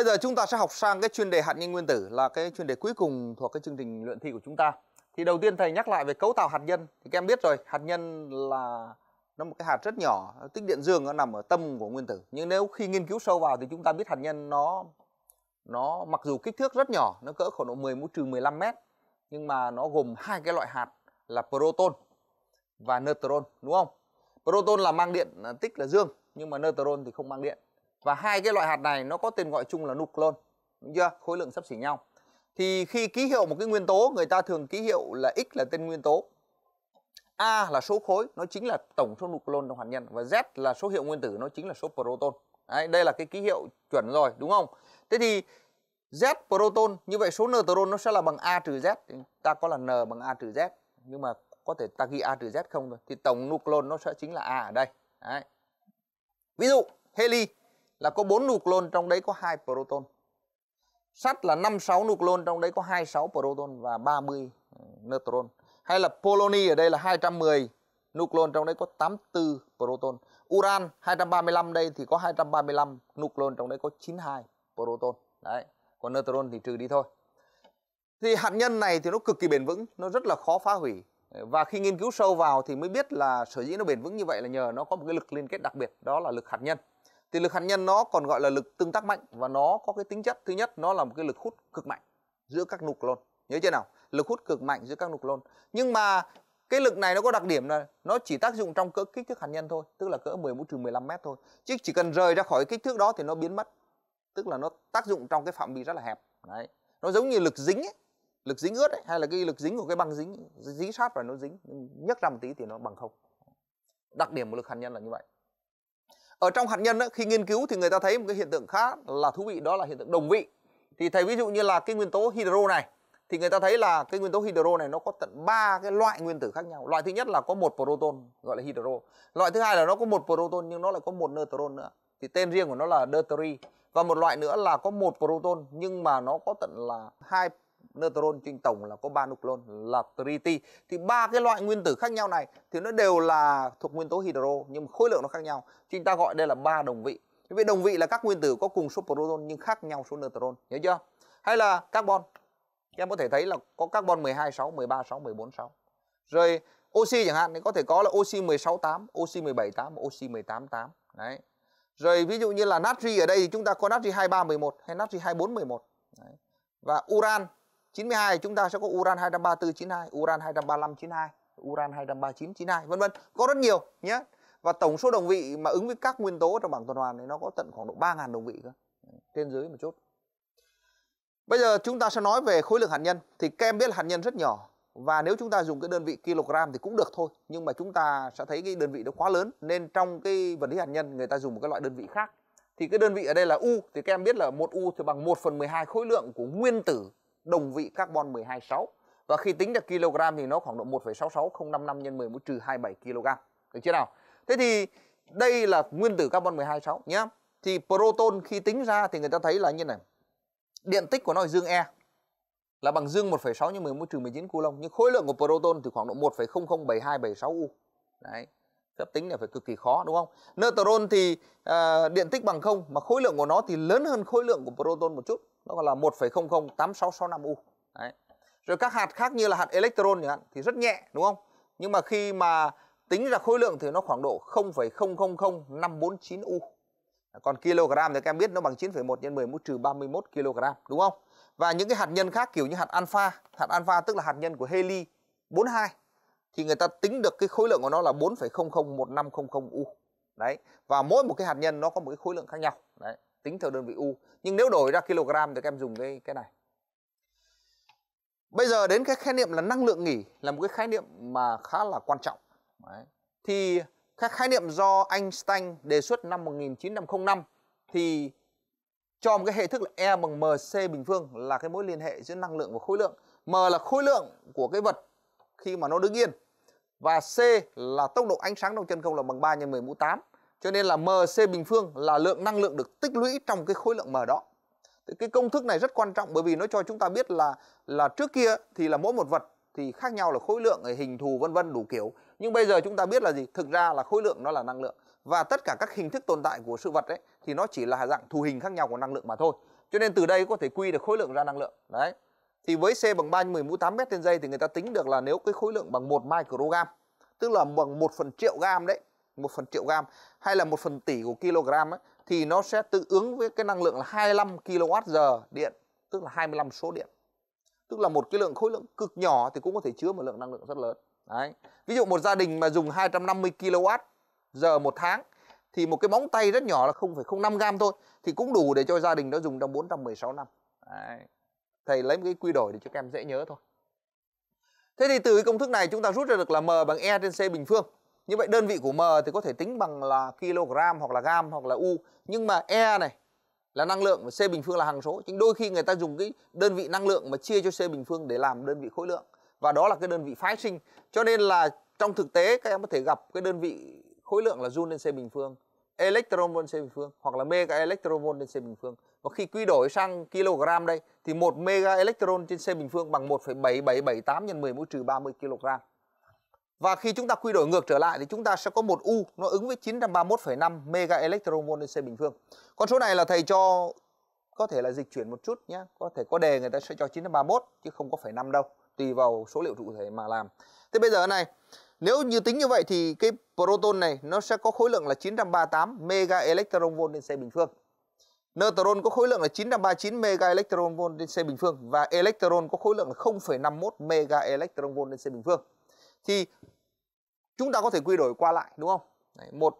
Bây giờ chúng ta sẽ học sang cái chuyên đề hạt nhân nguyên tử là cái chuyên đề cuối cùng thuộc cái chương trình luyện thi của chúng ta. Thì đầu tiên thầy nhắc lại về cấu tạo hạt nhân thì các em biết rồi, hạt nhân là nó một cái hạt rất nhỏ, tích điện dương nó nằm ở tâm của nguyên tử. Nhưng nếu khi nghiên cứu sâu vào thì chúng ta biết hạt nhân nó nó mặc dù kích thước rất nhỏ, nó cỡ khoảng độ 10 mũ trừ 15 mét nhưng mà nó gồm hai cái loại hạt là proton và neutron đúng không? Proton là mang điện à, tích là dương nhưng mà neutron thì không mang điện và hai cái loại hạt này nó có tên gọi chung là nucleon đúng chưa khối lượng sắp xỉ nhau thì khi ký hiệu một cái nguyên tố người ta thường ký hiệu là x là tên nguyên tố a là số khối nó chính là tổng số nucleon trong hạt nhân và z là số hiệu nguyên tử nó chính là số proton Đấy, đây là cái ký hiệu chuẩn rồi đúng không thế thì z proton như vậy số neutron nó sẽ là bằng a trừ z ta có là n bằng a trừ z nhưng mà có thể ta ghi a trừ z không thôi thì tổng nucleon nó sẽ chính là a ở đây Đấy. ví dụ heli là có 4 nucleon trong đấy có hai proton. Sắt là 56 nucleon trong đấy có 26 proton và 30 ừ, neutron. Hay là poloni ở đây là 210 nucleon trong đấy có 84 proton. Uran 235 đây thì có 235 nucleon trong đấy có 92 proton. Đấy, còn neutron thì trừ đi thôi. Thì hạt nhân này thì nó cực kỳ bền vững, nó rất là khó phá hủy. Và khi nghiên cứu sâu vào thì mới biết là sở dĩ nó bền vững như vậy là nhờ nó có một cái lực liên kết đặc biệt, đó là lực hạt nhân thì lực hạt nhân nó còn gọi là lực tương tác mạnh và nó có cái tính chất thứ nhất nó là một cái lực hút cực mạnh giữa các nucleon nhớ chưa nào lực hút cực mạnh giữa các nucleon nhưng mà cái lực này nó có đặc điểm là nó chỉ tác dụng trong cỡ kích thước hạt nhân thôi tức là cỡ 10 mũ trừ 15 mét thôi chứ chỉ cần rời ra khỏi kích thước đó thì nó biến mất tức là nó tác dụng trong cái phạm vi rất là hẹp đấy nó giống như lực dính ấy, lực dính ướt ấy, hay là cái lực dính của cái băng dính dính sát và nó dính nhấc ra một tí thì nó bằng không đặc điểm của lực hạt nhân là như vậy ở trong hạt nhân đó, khi nghiên cứu thì người ta thấy một cái hiện tượng khá là thú vị đó là hiện tượng đồng vị thì thầy ví dụ như là cái nguyên tố hydro này thì người ta thấy là cái nguyên tố hydro này nó có tận ba cái loại nguyên tử khác nhau loại thứ nhất là có một proton gọi là hydro loại thứ hai là nó có một proton nhưng nó lại có một neutron nữa thì tên riêng của nó là deuteri và một loại nữa là có một proton nhưng mà nó có tận là hai neutron trên tổng là có ba nucleon là triti thì ba cái loại nguyên tử khác nhau này thì nó đều là thuộc nguyên tố hydro nhưng mà khối lượng nó khác nhau chúng ta gọi đây là ba đồng vị vì đồng vị là các nguyên tử có cùng số proton nhưng khác nhau số neutron nhớ chưa hay là carbon em có thể thấy là có carbon 12 6 13 6 14 6 rồi oxy chẳng hạn thì có thể có là oxy 16 8 oxy 17 8 oxy 18 8 đấy rồi ví dụ như là natri ở đây thì chúng ta có natri 23 11 hay natri 24 11 đấy. Và uran 92 chúng ta sẽ có uran 234 92, uran 235 92, uran 239 92 vân vân, có rất nhiều nhé. Và tổng số đồng vị mà ứng với các nguyên tố trong bảng tuần hoàn này nó có tận khoảng độ 3000 đồng vị cơ. Trên dưới một chút. Bây giờ chúng ta sẽ nói về khối lượng hạt nhân thì kem biết là hạt nhân rất nhỏ và nếu chúng ta dùng cái đơn vị kg thì cũng được thôi nhưng mà chúng ta sẽ thấy cái đơn vị nó quá lớn nên trong cái vật lý hạt nhân người ta dùng một cái loại đơn vị khác thì cái đơn vị ở đây là u thì các em biết là một u thì bằng 1 phần 12 khối lượng của nguyên tử đồng vị carbon 126 và khi tính được kg thì nó khoảng độ 1,66055 nhân 10 mũ trừ 27 kg. Được chưa nào? Thế thì đây là nguyên tử carbon 126 nhé. Thì proton khi tính ra thì người ta thấy là như này. Điện tích của nó là dương E là bằng dương 1,6 nhân 10 mũ trừ 19 coulomb nhưng khối lượng của proton thì khoảng độ 1,007276 u. Đấy. Phép tính này phải cực kỳ khó đúng không? Neutron thì uh, điện tích bằng không mà khối lượng của nó thì lớn hơn khối lượng của proton một chút nó gọi là 1,008665U đấy rồi các hạt khác như là hạt electron chẳng hạn thì rất nhẹ đúng không nhưng mà khi mà tính ra khối lượng thì nó khoảng độ 0,000549 u còn kg thì các em biết nó bằng 9,1 nhân 10 mũ trừ 31 kg đúng không và những cái hạt nhân khác kiểu như hạt alpha hạt alpha tức là hạt nhân của heli 42 thì người ta tính được cái khối lượng của nó là 4,001500 u đấy và mỗi một cái hạt nhân nó có một cái khối lượng khác nhau đấy tính theo đơn vị u nhưng nếu đổi ra kg thì các em dùng cái cái này bây giờ đến cái khái niệm là năng lượng nghỉ là một cái khái niệm mà khá là quan trọng Đấy. thì cái khái niệm do Einstein đề xuất năm 1905 thì cho một cái hệ thức là E bằng MC bình phương là cái mối liên hệ giữa năng lượng và khối lượng. M là khối lượng của cái vật khi mà nó đứng yên và C là tốc độ ánh sáng trong chân không là bằng 3 nhân 10 mũ 8. Cho nên là MC bình phương là lượng năng lượng được tích lũy trong cái khối lượng M đó. Thì cái công thức này rất quan trọng bởi vì nó cho chúng ta biết là là trước kia thì là mỗi một vật thì khác nhau là khối lượng, hình thù vân vân đủ kiểu. Nhưng bây giờ chúng ta biết là gì? Thực ra là khối lượng nó là năng lượng và tất cả các hình thức tồn tại của sự vật ấy thì nó chỉ là dạng thù hình khác nhau của năng lượng mà thôi. Cho nên từ đây có thể quy được khối lượng ra năng lượng. Đấy. Thì với C bằng 3 10 mũ 8 mét trên giây thì người ta tính được là nếu cái khối lượng bằng 1 microgram, tức là bằng 1 phần triệu gam đấy một phần triệu gram hay là một phần tỷ của kg ấy, thì nó sẽ tương ứng với cái năng lượng là 25 kWh điện tức là 25 số điện tức là một cái lượng khối lượng cực nhỏ thì cũng có thể chứa một lượng năng lượng rất lớn Đấy. ví dụ một gia đình mà dùng 250 kWh giờ một tháng thì một cái móng tay rất nhỏ là 0,05 gram thôi thì cũng đủ để cho gia đình đó dùng trong 416 năm Đấy. thầy lấy một cái quy đổi để cho các em dễ nhớ thôi thế thì từ cái công thức này chúng ta rút ra được là m bằng e trên c bình phương như vậy đơn vị của m thì có thể tính bằng là kg hoặc là gam hoặc là u nhưng mà e này là năng lượng và c bình phương là hằng số chính đôi khi người ta dùng cái đơn vị năng lượng mà chia cho c bình phương để làm đơn vị khối lượng và đó là cái đơn vị phái sinh cho nên là trong thực tế các em có thể gặp cái đơn vị khối lượng là joule trên c bình phương electron volt c bình phương hoặc là mega electron volt trên c bình phương và khi quy đổi sang kg đây thì một mega electron trên c bình phương bằng 1,7778 nhân 10 mũ trừ 30 kg và khi chúng ta quy đổi ngược trở lại thì chúng ta sẽ có một U nó ứng với 931,5 mega electron volt trên bình phương. Con số này là thầy cho có thể là dịch chuyển một chút nhé, có thể có đề người ta sẽ cho 931 chứ không có phải 5 đâu, tùy vào số liệu cụ thể mà làm. Thế bây giờ này, nếu như tính như vậy thì cái proton này nó sẽ có khối lượng là 938 mega electron volt trên c bình phương. Neutron có khối lượng là 939 mega electron volt trên c bình phương và electron có khối lượng là 0,51 mega electron volt trên c bình phương thì chúng ta có thể quy đổi qua lại đúng không Đấy, một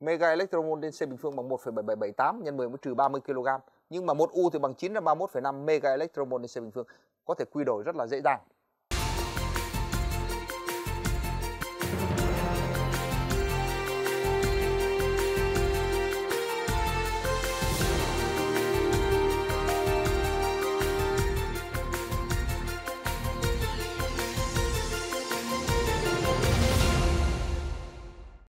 mega electron trên C bình phương bằng 1,7778 nhân 10 trừ 30 kg nhưng mà một U thì bằng 931,5 mega electron trên C bình phương có thể quy đổi rất là dễ dàng